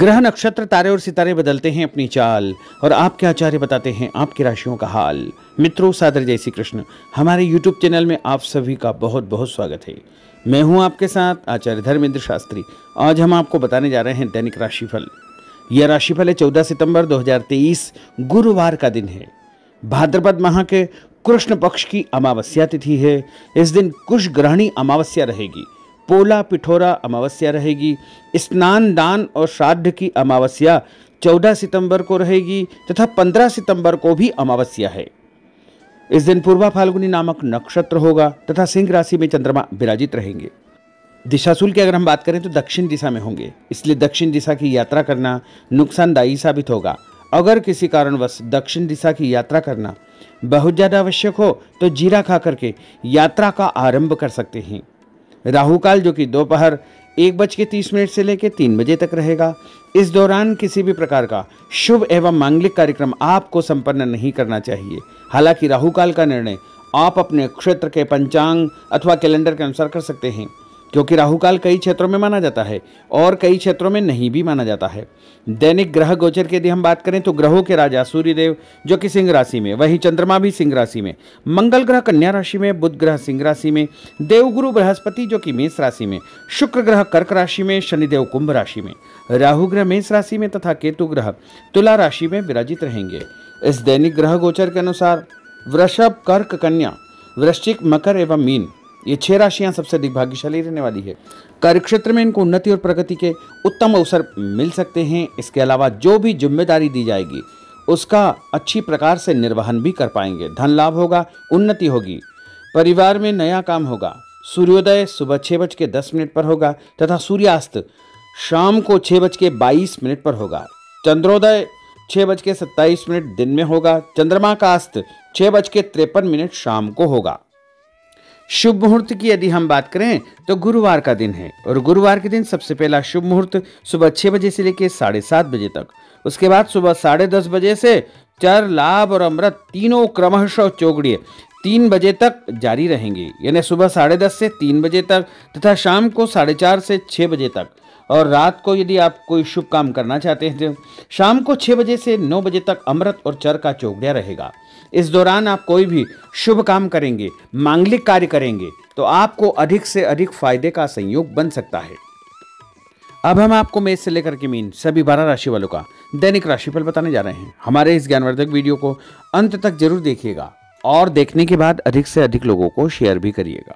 ग्रह नक्षत्र तारे और सितारे बदलते हैं अपनी चाल और आपके आचार्य बताते हैं आपकी राशियों का हाल मित्रों सादर जय श्री कृष्ण हमारे YouTube चैनल में आप सभी का बहुत बहुत स्वागत है मैं हूं आपके साथ आचार्य धर्मेंद्र शास्त्री आज हम आपको बताने जा रहे हैं दैनिक राशिफल यह राशिफल है चौदह सितंबर दो गुरुवार का दिन है भाद्रपद माह के कृष्ण पक्ष की अमावस्या तिथि है इस दिन कुश ग्रहणी अमावस्या रहेगी पोला पिठोरा अमावस्या रहेगी स्नान दान और श्राद्ध की अमावस्या 14 सितंबर को रहेगी तथा 15 सितंबर को भी अमावस्या है इस दिन पूर्वा फाल्गुनी नामक नक्षत्र होगा तथा सिंह राशि में चंद्रमा विराजित रहेंगे दिशाशूल की अगर हम बात करें तो दक्षिण दिशा में होंगे इसलिए दक्षिण दिशा की यात्रा करना नुकसानदायी साबित होगा अगर किसी कारणवश दक्षिण दिशा की यात्रा करना बहुत ज़्यादा आवश्यक हो तो जीरा खा करके यात्रा का आरंभ कर सकते हैं राहु काल जो कि दोपहर एक बज के तीस मिनट से लेकर तीन बजे तक रहेगा इस दौरान किसी भी प्रकार का शुभ एवं मांगलिक कार्यक्रम आपको संपन्न नहीं करना चाहिए हालांकि राहुकाल का निर्णय आप अपने क्षेत्र के पंचांग अथवा कैलेंडर के अनुसार कर सकते हैं क्योंकि राहु काल कई क्षेत्रों में माना जाता है और कई क्षेत्रों में नहीं भी माना जाता है दैनिक ग्रह गोचर की यदि हम बात करें तो ग्रहों के राजा सूर्यदेव जो कि सिंह राशि में वहीं चंद्रमा भी सिंह राशि में मंगल ग्रह कन्या राशि में बुध ग्रह सिंह राशि में देवगुरु बृहस्पति जो कि मेष राशि में शुक्र ग्रह कर्क राशि में शनिदेव कुंभ राशि में राहु ग्रह मेष राशि में तथा केतु ग्रह तुला राशि में विराजित रहेंगे इस दैनिक ग्रह गोचर के अनुसार वृषभ कर्क कन्या वृश्चिक मकर एवं मीन ये छह राशियां सबसे अधिक भाग्यशाली रहने वाली है कार्य क्षेत्र में इनको उन्नति और प्रगति के उत्तम अवसर मिल सकते हैं इसके अलावा जो भी जिम्मेदारी दी जाएगी उसका अच्छी प्रकार से निर्वहन भी कर पाएंगे धन लाभ होगा उन्नति होगी परिवार में नया काम होगा सूर्योदय सुबह छह बज के दस मिनट पर होगा तथा सूर्यास्त शाम को छह बज के बाईस मिनट पर होगा चंद्रोदय छह बज के सत्ताईस मिनट दिन में होगा चंद्रमा का अस्त छह बज के तिरपन मिनट शाम को होगा शुभ मुहूर्त की यदि हम बात करें तो गुरुवार का दिन है और गुरुवार के दिन सबसे पहला शुभ मुहूर्त सुबह छह बजे से लेकर साढ़े सात बजे तक उसके बाद सुबह साढ़े दस बजे से चर लाभ और अमृत तीनों क्रमशः चौगड़िए तीन बजे तक जारी रहेंगे यानी सुबह साढ़े दस से तीन बजे तक तथा शाम को साढ़े चार से छः बजे तक और रात को यदि आप कोई शुभ काम करना चाहते हैं तो शाम को छः बजे से नौ बजे तक अमृत और चर का चौकड़िया रहेगा इस दौरान आप कोई भी शुभ काम करेंगे मांगलिक कार्य करेंगे तो आपको अधिक से अधिक फायदे का संयोग बन सकता है अब हम आपको मेज से लेकर के मीन सभी बारह राशि वालों का दैनिक राशिफल बताने जा रहे हैं हमारे इस ज्ञानवर्धक वीडियो को अंत तक जरूर देखिएगा और देखने के बाद अधिक से अधिक लोगों को शेयर भी करिएगा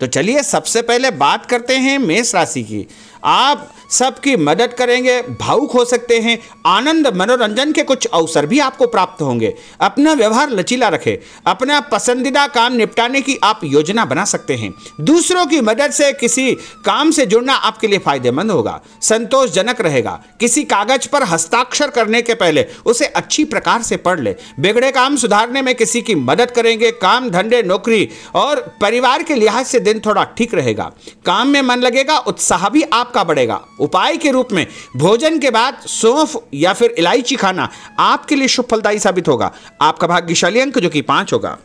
तो चलिए सबसे पहले बात करते हैं मेष राशि की आप सबकी मदद करेंगे भावुक हो सकते हैं आनंद मनोरंजन के कुछ अवसर भी आपको प्राप्त होंगे अपना व्यवहार लचीला रखें अपना पसंदीदा काम निपटाने की आप योजना बना सकते हैं दूसरों की मदद से किसी काम से जुड़ना आपके लिए फायदेमंद होगा संतोषजनक रहेगा किसी कागज पर हस्ताक्षर करने के पहले उसे अच्छी प्रकार से पढ़ ले बिगड़े काम सुधारने में किसी की मदद करेंगे काम धंधे नौकरी और परिवार के लिहाज आज से दिन थोड़ा ठीक रहेगा काम में मन लगेगा उत्साह भी आपका बढ़ेगा उपाय के रूप में भोजन के बाद सौंफ या फिर इलायची खाना आपके लिए शुभ फलदायी साबित होगा आपका भाग्यशाली अंक जो कि पांच होगा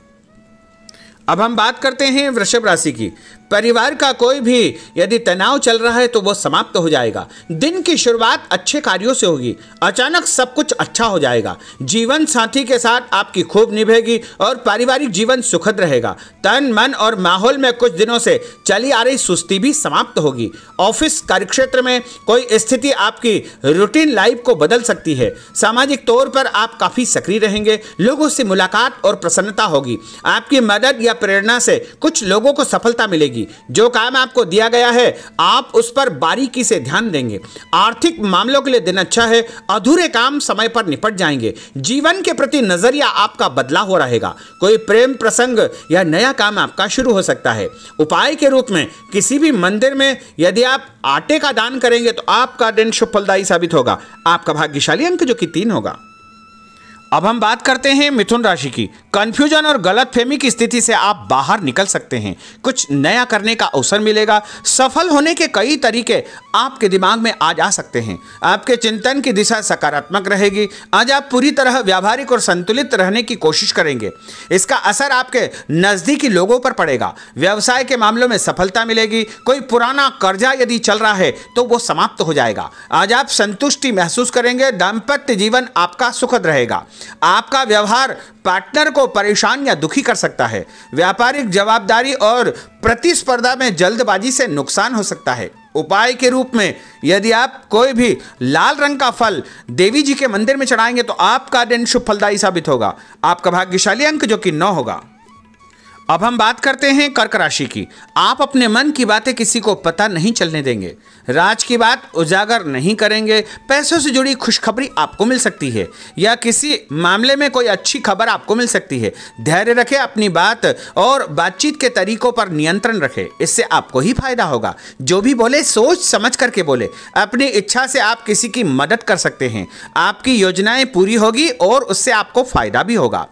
अब हम बात करते हैं वृषभ राशि की परिवार का कोई भी यदि तनाव चल रहा है तो वो समाप्त हो जाएगा दिन की शुरुआत अच्छे कार्यों से होगी अचानक सब कुछ अच्छा हो जाएगा जीवन साथी के साथ आपकी खूब निभेगी और पारिवारिक जीवन सुखद रहेगा तन मन और माहौल में कुछ दिनों से चली आ रही सुस्ती भी समाप्त होगी ऑफिस कार्यक्षेत्र में कोई स्थिति आपकी रूटीन लाइफ को बदल सकती है सामाजिक तौर पर आप काफ़ी सक्रिय रहेंगे लोगों से मुलाकात और प्रसन्नता होगी आपकी मदद या प्रेरणा से कुछ लोगों को सफलता मिलेगी जाएगी जो काम आपको दिया गया है आप उस पर बारीकी से ध्यान देंगे आर्थिक मामलों के लिए दिन अच्छा है अधूरे काम समय पर निपट जाएंगे जीवन के प्रति नजरिया आपका बदला हो रहेगा कोई प्रेम प्रसंग या नया काम आपका शुरू हो सकता है उपाय के रूप में किसी भी मंदिर में यदि आप आटे का दान करेंगे तो आपका दिन शुभ फलदायी साबित होगा आपका भाग्यशाली अंक जो कि तीन होगा अब हम बात करते हैं मिथुन राशि की कंफ्यूजन और गलत फहमी की स्थिति से आप बाहर निकल सकते हैं कुछ नया करने का अवसर मिलेगा सफल होने के कई तरीके आपके दिमाग में आज आ सकते हैं आपके चिंतन की दिशा सकारात्मक रहेगी आज आप पूरी तरह व्यावहारिक और संतुलित रहने की कोशिश करेंगे इसका असर आपके नज़दीकी लोगों पर पड़ेगा व्यवसाय के मामलों में सफलता मिलेगी कोई पुराना कर्जा यदि चल रहा है तो वो समाप्त हो जाएगा आज आप संतुष्टि महसूस करेंगे दाम्पत्य जीवन आपका सुखद रहेगा आपका व्यवहार पार्टनर को परेशान या दुखी कर सकता है व्यापारिक जवाबदारी और प्रतिस्पर्धा में जल्दबाजी से नुकसान हो सकता है उपाय के रूप में यदि आप कोई भी लाल रंग का फल देवी जी के मंदिर में चढ़ाएंगे तो आपका दिन शुभ फलदायी साबित होगा आपका भाग्यशाली अंक जो कि नौ होगा अब हम बात करते हैं कर्क राशि की आप अपने मन की बातें किसी को पता नहीं चलने देंगे राज की बात उजागर नहीं करेंगे पैसों से जुड़ी खुशखबरी आपको मिल सकती है या किसी मामले में कोई अच्छी खबर आपको मिल सकती है धैर्य रखें अपनी बात और बातचीत के तरीकों पर नियंत्रण रखें इससे आपको ही फायदा होगा जो भी बोले सोच समझ करके बोले अपनी इच्छा से आप किसी की मदद कर सकते हैं आपकी योजनाएं पूरी होगी और उससे आपको फायदा भी होगा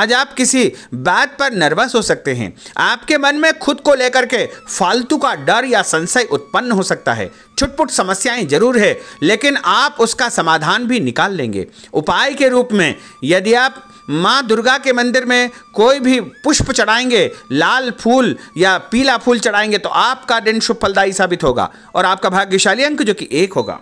आज आप किसी बात पर नर्वस हो सकते सकते हैं आपके मन में खुद को लेकर के फालतू का डर या संशय उत्पन्न हो सकता है छुटपुट समस्याएं जरूर है लेकिन आप उसका समाधान भी निकाल लेंगे उपाय के रूप में यदि आप माँ दुर्गा के मंदिर में कोई भी पुष्प चढ़ाएंगे लाल फूल या पीला फूल चढ़ाएंगे तो आपका दिन शुभ फलदायी साबित होगा और आपका भाग्यशाली अंक जो कि एक होगा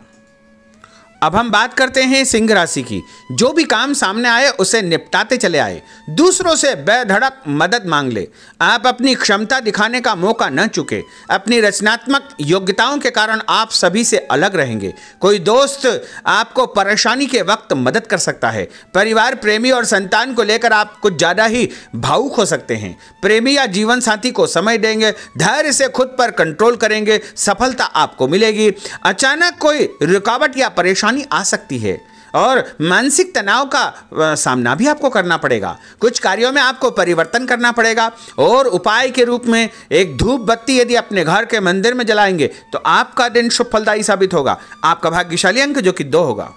अब हम बात करते हैं सिंह राशि की जो भी काम सामने आए उसे निपटाते चले आए दूसरों से बेधड़क मदद मांग ले आप अपनी क्षमता दिखाने का मौका न चुके अपनी रचनात्मक योग्यताओं के कारण आप सभी से अलग रहेंगे कोई दोस्त आपको परेशानी के वक्त मदद कर सकता है परिवार प्रेमी और संतान को लेकर आप कुछ ज़्यादा ही भावुक हो सकते हैं प्रेमी या जीवन साथी को समय देंगे धैर्य से खुद पर कंट्रोल करेंगे सफलता आपको मिलेगी अचानक कोई रुकावट या परेशानी परेशानी आ सकती है और मानसिक तनाव का सामना भी आपको करना पड़ेगा कुछ कार्यों में आपको परिवर्तन करना पड़ेगा और उपाय के रूप में एक धूप बत्ती यदि अपने घर के मंदिर में जलाएंगे तो आपका दिन शुभ फलदायी साबित होगा आपका भाग्यशाली अंक जो कि दो होगा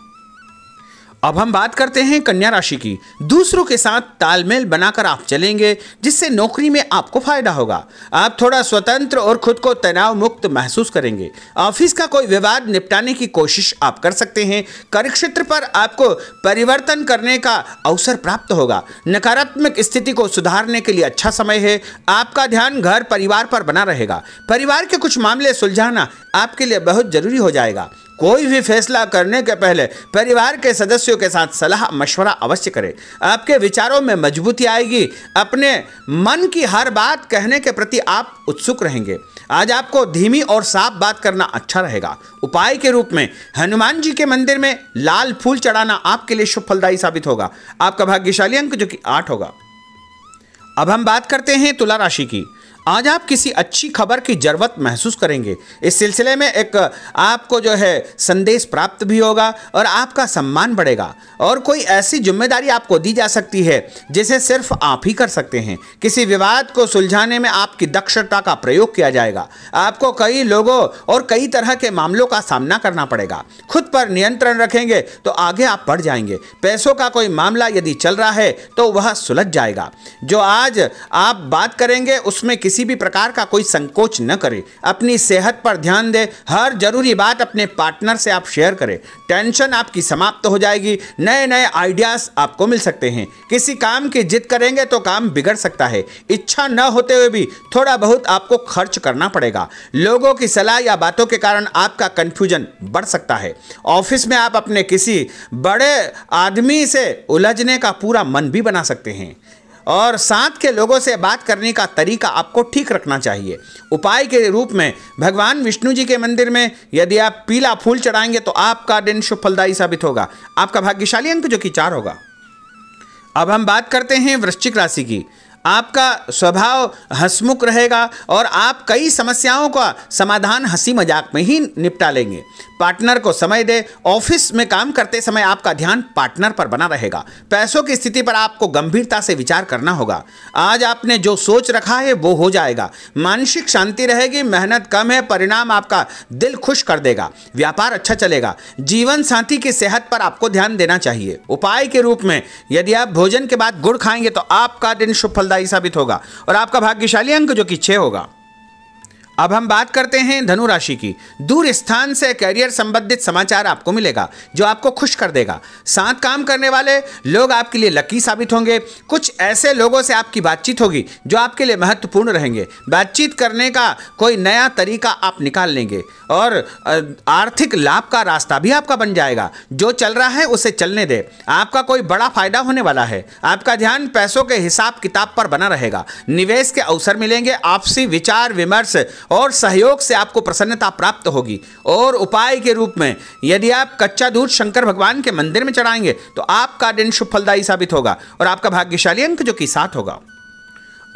अब हम बात करते हैं कन्या राशि की दूसरों के साथ तालमेल बनाकर आप चलेंगे जिससे नौकरी में आपको फायदा होगा आप थोड़ा स्वतंत्र और खुद को तनाव मुक्त महसूस करेंगे ऑफिस का कोई विवाद निपटाने की कोशिश आप कर सकते हैं कार्यक्षेत्र पर आपको परिवर्तन करने का अवसर प्राप्त होगा नकारात्मक स्थिति को सुधारने के लिए अच्छा समय है आपका ध्यान घर परिवार पर बना रहेगा परिवार के कुछ मामले सुलझाना आपके लिए बहुत जरूरी हो जाएगा कोई भी फैसला करने के पहले परिवार के सदस्यों के साथ सलाह मशवरा अवश्य करें आपके विचारों में मजबूती आएगी अपने मन की हर बात कहने के प्रति आप उत्सुक रहेंगे आज आपको धीमी और साफ बात करना अच्छा रहेगा उपाय के रूप में हनुमान जी के मंदिर में लाल फूल चढ़ाना आपके लिए शुभ फलदायी साबित होगा आपका भाग्यशाली अंक जो कि आठ होगा अब हम बात करते हैं तुला राशि की आज आप किसी अच्छी खबर की ज़रूरत महसूस करेंगे इस सिलसिले में एक आपको जो है संदेश प्राप्त भी होगा और आपका सम्मान बढ़ेगा और कोई ऐसी जिम्मेदारी आपको दी जा सकती है जिसे सिर्फ आप ही कर सकते हैं किसी विवाद को सुलझाने में आपकी दक्षता का प्रयोग किया जाएगा आपको कई लोगों और कई तरह के मामलों का सामना करना पड़ेगा खुद पर नियंत्रण रखेंगे तो आगे आप बढ़ जाएंगे पैसों का कोई मामला यदि चल रहा है तो वह सुलझ जाएगा जो आज आप बात करेंगे उसमें किसी किसी भी प्रकार का कोई संकोच न करें अपनी सेहत पर ध्यान दें हर जरूरी बात अपने पार्टनर से आप शेयर करें टेंशन आपकी समाप्त तो हो जाएगी नए नए आइडियाज़ आपको मिल सकते हैं किसी काम की जिद करेंगे तो काम बिगड़ सकता है इच्छा न होते हुए भी थोड़ा बहुत आपको खर्च करना पड़ेगा लोगों की सलाह या बातों के कारण आपका कन्फ्यूजन बढ़ सकता है ऑफिस में आप अपने किसी बड़े आदमी से उलझने का पूरा मन भी बना सकते हैं और साथ के लोगों से बात करने का तरीका आपको ठीक रखना चाहिए उपाय के रूप में भगवान विष्णु जी के मंदिर में यदि आप पीला फूल चढ़ाएंगे तो आपका दिन शुभ फलदायी साबित होगा आपका भाग्यशाली अंक जो कि चार होगा अब हम बात करते हैं वृश्चिक राशि की आपका स्वभाव हंसमुख रहेगा और आप कई समस्याओं का समाधान हंसी मजाक में ही निपटा लेंगे पार्टनर को समय दे ऑफिस में काम करते समय आपका ध्यान पार्टनर पर बना रहेगा पैसों की स्थिति पर आपको गंभीरता से विचार करना होगा आज आपने जो सोच रखा है वो हो जाएगा मानसिक शांति रहेगी मेहनत कम है परिणाम आपका दिल खुश कर देगा व्यापार अच्छा चलेगा जीवन साथी की सेहत पर आपको ध्यान देना चाहिए उपाय के रूप में यदि आप भोजन के बाद गुड़ खाएंगे तो आपका दिन शुभ फलदायी साबित होगा और आपका भाग्यशाली अंक जो कि छः होगा अब हम बात करते हैं धनु राशि की दूर स्थान से करियर संबंधित समाचार आपको मिलेगा जो आपको खुश कर देगा साथ काम करने वाले लोग आपके लिए लकी साबित होंगे कुछ ऐसे लोगों से आपकी बातचीत होगी जो आपके लिए महत्वपूर्ण रहेंगे बातचीत करने का कोई नया तरीका आप निकाल लेंगे और आर्थिक लाभ का रास्ता भी आपका बन जाएगा जो चल रहा है उसे चलने दे आपका कोई बड़ा फायदा होने वाला है आपका ध्यान पैसों के हिसाब किताब पर बना रहेगा निवेश के अवसर मिलेंगे आपसी विचार विमर्श और सहयोग से आपको प्रसन्नता प्राप्त होगी और उपाय के रूप में यदि आप कच्चा दूध शंकर भगवान के मंदिर में चढ़ाएंगे तो आपका दिन शुभ फलदायी साबित होगा और आपका भाग्यशाली अंक जो कि साथ होगा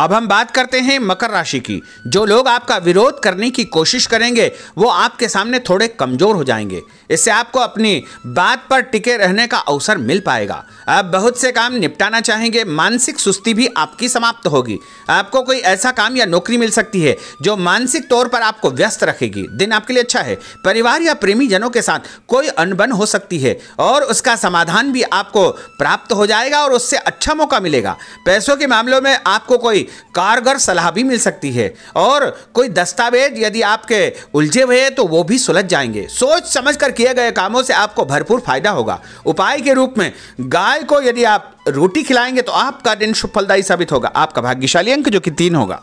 अब हम बात करते हैं मकर राशि की जो लोग आपका विरोध करने की कोशिश करेंगे वो आपके सामने थोड़े कमजोर हो जाएंगे इससे आपको अपनी बात पर टिके रहने का अवसर मिल पाएगा आप बहुत से काम निपटाना चाहेंगे मानसिक सुस्ती भी आपकी समाप्त होगी आपको कोई ऐसा काम या नौकरी मिल सकती है जो मानसिक तौर पर आपको व्यस्त रखेगी दिन आपके लिए अच्छा है परिवार या प्रेमी जनों के साथ कोई अनबन हो सकती है और उसका समाधान भी आपको प्राप्त हो जाएगा और उससे अच्छा मौका मिलेगा पैसों के मामलों में आपको कोई कारगर सलाह भी मिल सकती है और कोई दस्तावेज यदि आपके उलझे हुए हैं तो वो भी सुलझ जाएंगे सोच समझ कर किए गए कामों से आपको भरपूर फायदा होगा उपाय के रूप में गाय को यदि आप रोटी खिलाएंगे तो आपका दिन सुफलदायी साबित होगा आपका भाग्यशाली अंक जो कि तीन होगा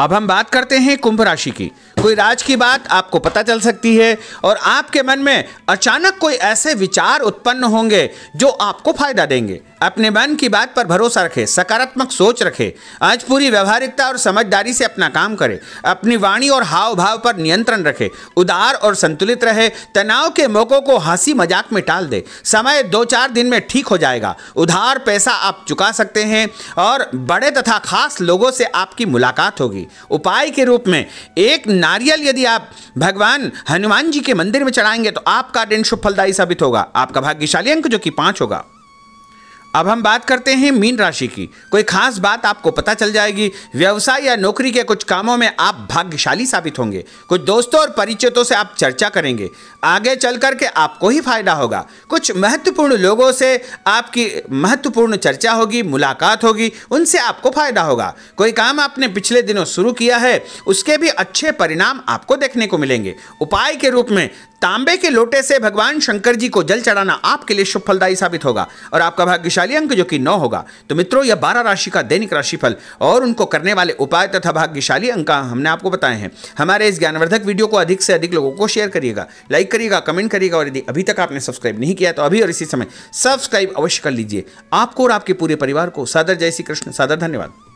अब हम बात करते हैं कुंभ राशि की कोई राज की बात आपको पता चल सकती है और आपके मन में अचानक कोई ऐसे विचार उत्पन्न होंगे जो आपको फायदा देंगे अपने मन की बात पर भरोसा रखें सकारात्मक सोच रखें आज पूरी व्यवहारिकता और समझदारी से अपना काम करें अपनी वाणी और हाव भाव पर नियंत्रण रखें उदार और संतुलित रहे तनाव के मौकों को हंसी मजाक में टाल दे समय दो चार दिन में ठीक हो जाएगा उधार पैसा आप चुका सकते हैं और बड़े तथा खास लोगों से आपकी मुलाकात होगी उपाय के रूप में एक नारियल यदि आप भगवान हनुमान जी के मंदिर में चढ़ाएंगे तो आपका दिन शुभ फलदायी साबित होगा आपका भाग्यशाली अंक जो कि पांच होगा अब हम बात करते हैं मीन राशि की कोई खास बात आपको पता चल जाएगी व्यवसाय या नौकरी के कुछ कामों में आप भाग्यशाली साबित होंगे कुछ दोस्तों और परिचितों से आप चर्चा करेंगे आगे चल करके आपको ही फायदा होगा कुछ महत्वपूर्ण लोगों से आपकी महत्वपूर्ण चर्चा होगी मुलाकात होगी उनसे आपको फायदा होगा कोई काम आपने पिछले दिनों शुरू किया है उसके भी अच्छे परिणाम आपको देखने को मिलेंगे उपाय के रूप में तांबे के लोटे से भगवान शंकर जी को जल चढ़ाना आपके लिए शुभ फलदायी साबित होगा और आपका भाग्यशाली अंक जो कि नौ होगा तो मित्रों यह बारह राशि का दैनिक राशिफल और उनको करने वाले उपाय तथा भाग्यशाली अंक हमने आपको बताए हैं हमारे इस ज्ञानवर्धक वीडियो को अधिक से अधिक लोगों को शेयर करिएगा लाइक करिएगा कमेंट करिएगा और यदि अभी तक आपने सब्सक्राइब नहीं किया तो अभी और इसी समय सब्सक्राइब अवश्य कर लीजिए आपको और आपके पूरे परिवार को सादर जय श्री कृष्ण सादर धन्यवाद